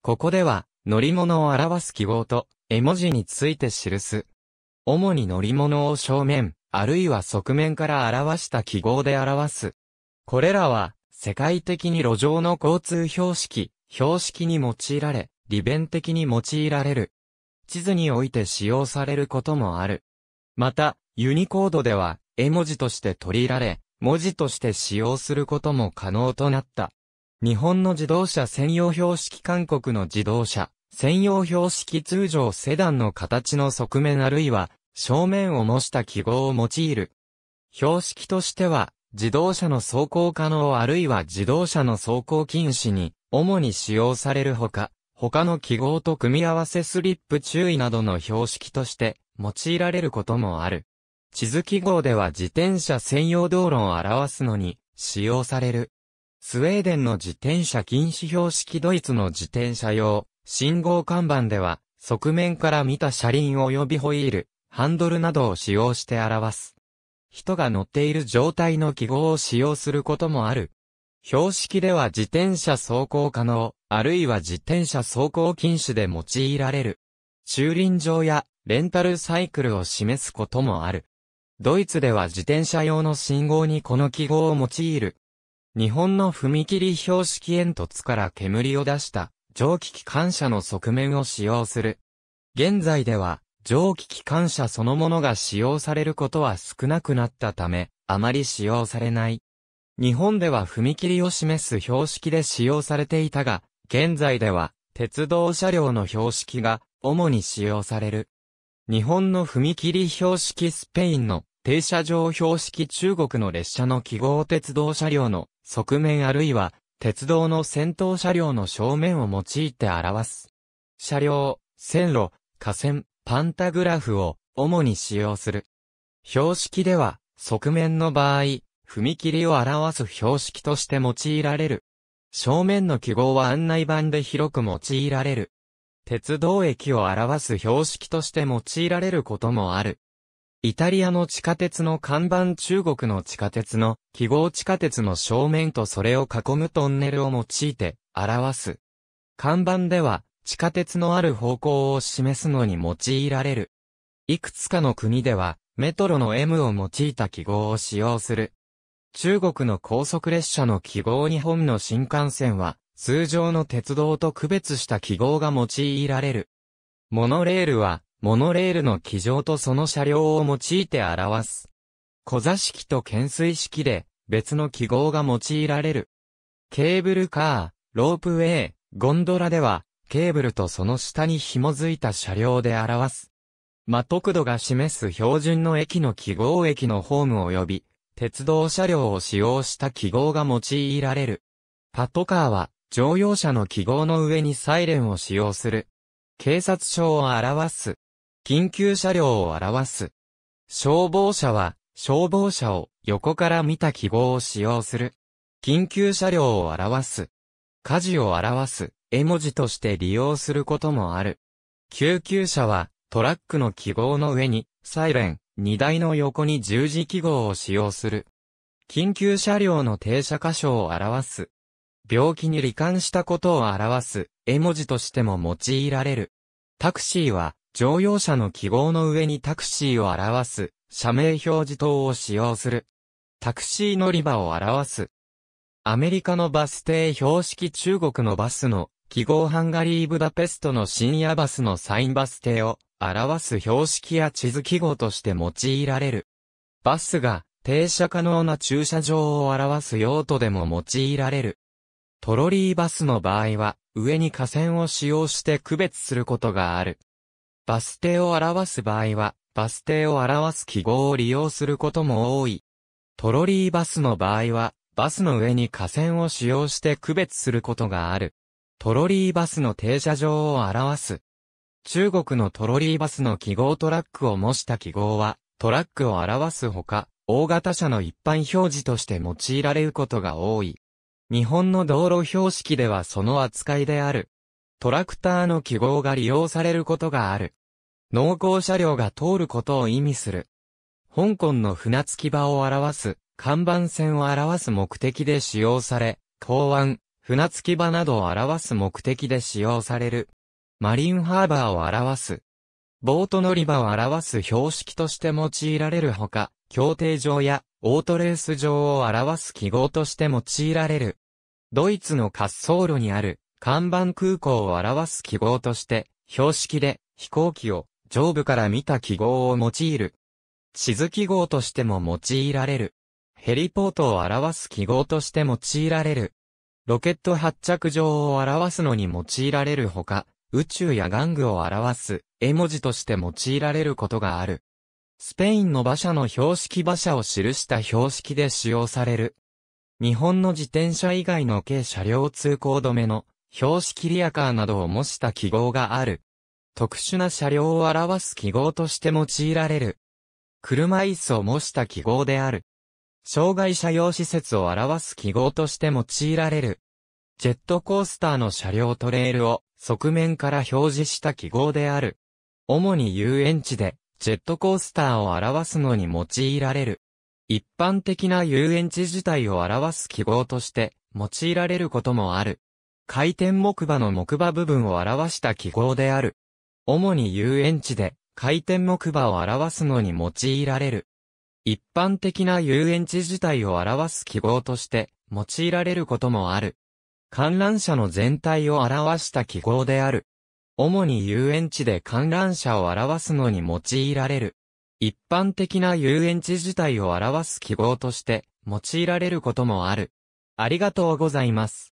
ここでは、乗り物を表す記号と、絵文字について記す。主に乗り物を正面、あるいは側面から表した記号で表す。これらは、世界的に路上の交通標識、標識に用いられ、利便的に用いられる。地図において使用されることもある。また、ユニコードでは、絵文字として取り入れられ、文字として使用することも可能となった。日本の自動車専用標識韓国の自動車専用標識通常セダンの形の側面あるいは正面を模した記号を用いる。標識としては自動車の走行可能あるいは自動車の走行禁止に主に使用されるほか、他の記号と組み合わせスリップ注意などの標識として用いられることもある。地図記号では自転車専用道路を表すのに使用される。スウェーデンの自転車禁止標識ドイツの自転車用、信号看板では、側面から見た車輪及びホイール、ハンドルなどを使用して表す。人が乗っている状態の記号を使用することもある。標識では自転車走行可能、あるいは自転車走行禁止で用いられる。駐輪場やレンタルサイクルを示すこともある。ドイツでは自転車用の信号にこの記号を用いる日本の踏切標識煙突から煙を出した蒸気機関車の側面を使用する。現在では蒸気機関車そのものが使用されることは少なくなったため、あまり使用されない。日本では踏切を示す標識で使用されていたが、現在では鉄道車両の標識が主に使用される。日本の踏切標識スペインの停車場標識中国の列車の記号鉄道車両の側面あるいは、鉄道の先頭車両の正面を用いて表す。車両、線路、架線、パンタグラフを主に使用する。標識では、側面の場合、踏切を表す標識として用いられる。正面の記号は案内板で広く用いられる。鉄道駅を表す標識として用いられることもある。イタリアの地下鉄の看板中国の地下鉄の記号地下鉄の正面とそれを囲むトンネルを用いて表す。看板では地下鉄のある方向を示すのに用いられる。いくつかの国ではメトロの M を用いた記号を使用する。中国の高速列車の記号日本の新幹線は通常の鉄道と区別した記号が用いられる。モノレールはモノレールの機上とその車両を用いて表す。小座式と懸垂式で別の記号が用いられる。ケーブルカー、ロープウェイ、ゴンドラでは、ケーブルとその下に紐づいた車両で表す。ま、特度が示す標準の駅の記号駅のホーム及び、鉄道車両を使用した記号が用いられる。パトカーは、乗用車の記号の上にサイレンを使用する。警察署を表す。緊急車両を表す。消防車は、消防車を横から見た記号を使用する。緊急車両を表す。火事を表す、絵文字として利用することもある。救急車は、トラックの記号の上に、サイレン、荷台の横に十字記号を使用する。緊急車両の停車箇所を表す。病気に罹患したことを表す、絵文字としても用いられる。タクシーは、乗用車の記号の上にタクシーを表す、社名表示灯を使用する。タクシー乗り場を表す。アメリカのバス停標識中国のバスの記号ハンガリーブダペストの深夜バスのサインバス停を表す標識や地図記号として用いられる。バスが停車可能な駐車場を表す用途でも用いられる。トロリーバスの場合は上に架線を使用して区別することがある。バス停を表す場合は、バス停を表す記号を利用することも多い。トロリーバスの場合は、バスの上に架線を使用して区別することがある。トロリーバスの停車場を表す。中国のトロリーバスの記号トラックを模した記号は、トラックを表すほか、大型車の一般表示として用いられることが多い。日本の道路標識ではその扱いである。トラクターの記号が利用されることがある。濃厚車両が通ることを意味する。香港の船着き場を表す、看板船を表す目的で使用され、港湾、船着き場などを表す目的で使用される。マリンハーバーを表す。ボート乗り場を表す標識として用いられるほか、協定場やオートレース場を表す記号として用いられる。ドイツの滑走路にある看板空港を表す記号として、標識で飛行機を上部から見た記号を用いる。地図記号としても用いられる。ヘリポートを表す記号として用いられる。ロケット発着場を表すのに用いられるほか、宇宙や玩具を表す絵文字として用いられることがある。スペインの馬車の標識馬車を記した標識で使用される。日本の自転車以外の軽車両通行止めの標識リアカーなどを模した記号がある。特殊な車両を表す記号として用いられる。車椅子を模した記号である。障害者用施設を表す記号として用いられる。ジェットコースターの車両トレールを側面から表示した記号である。主に遊園地でジェットコースターを表すのに用いられる。一般的な遊園地自体を表す記号として用いられることもある。回転木馬の木馬部分を表した記号である。主に遊園地で回転木馬を表すのに用いられる。一般的な遊園地自体を表す記号として用いられることもある。観覧車の全体を表した記号である。主に遊園地で観覧車を表すのに用いられる。一般的な遊園地自体を表す記号として用いられることもある。ありがとうございます。